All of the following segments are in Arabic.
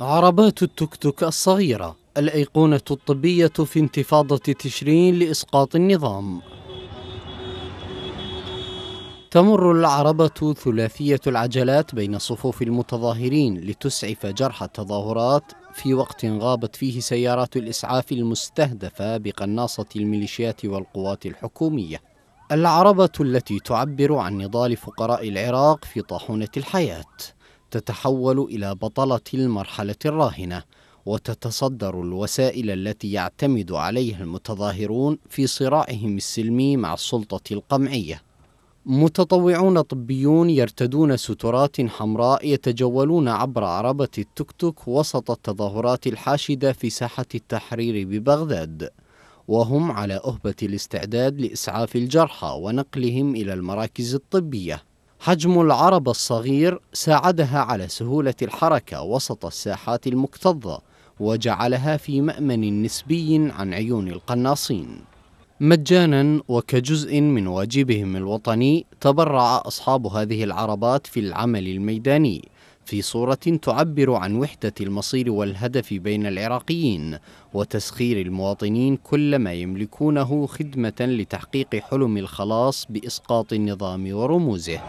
عربات التوك توك الصغيرة الأيقونة الطبية في انتفاضة تشرين لإسقاط النظام تمر العربة ثلاثية العجلات بين صفوف المتظاهرين لتسعف جرح التظاهرات في وقت غابت فيه سيارات الإسعاف المستهدفة بقناصة الميليشيات والقوات الحكومية العربة التي تعبر عن نضال فقراء العراق في طاحونة الحياة تتحول إلى بطلة المرحلة الراهنة وتتصدر الوسائل التي يعتمد عليها المتظاهرون في صراعهم السلمي مع السلطة القمعية متطوعون طبيون يرتدون سترات حمراء يتجولون عبر عربة التوك توك وسط التظاهرات الحاشدة في ساحة التحرير ببغداد وهم على أهبة الاستعداد لإسعاف الجرحى ونقلهم إلى المراكز الطبية حجم العربة الصغير ساعدها على سهولة الحركة وسط الساحات المكتظة وجعلها في مأمن نسبي عن عيون القناصين مجانا وكجزء من واجبهم الوطني تبرع أصحاب هذه العربات في العمل الميداني في صورة تعبر عن وحدة المصير والهدف بين العراقيين وتسخير المواطنين كل ما يملكونه خدمة لتحقيق حلم الخلاص بإسقاط النظام ورموزه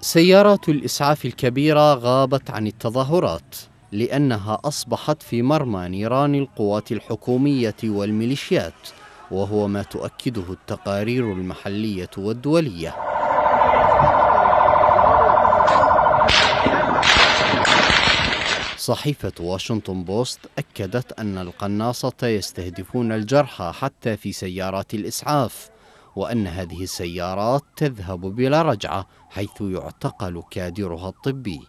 سيارات الإسعاف الكبيرة غابت عن التظاهرات لأنها أصبحت في مرمى نيران القوات الحكومية والميليشيات وهو ما تؤكده التقارير المحلية والدولية صحيفة واشنطن بوست أكدت أن القناصة يستهدفون الجرحى حتى في سيارات الإسعاف وأن هذه السيارات تذهب بلا رجعة حيث يعتقل كادرها الطبي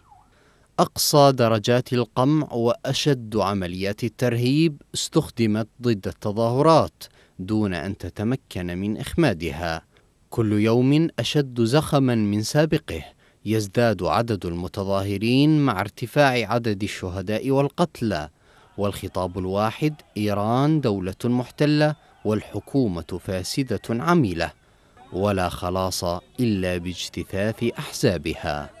أقصى درجات القمع وأشد عمليات الترهيب استخدمت ضد التظاهرات دون أن تتمكن من إخمادها كل يوم أشد زخما من سابقه يزداد عدد المتظاهرين مع ارتفاع عدد الشهداء والقتلى والخطاب الواحد إيران دولة محتلة والحكومة فاسدة عميلة ولا خلاص إلا باجتثاث أحزابها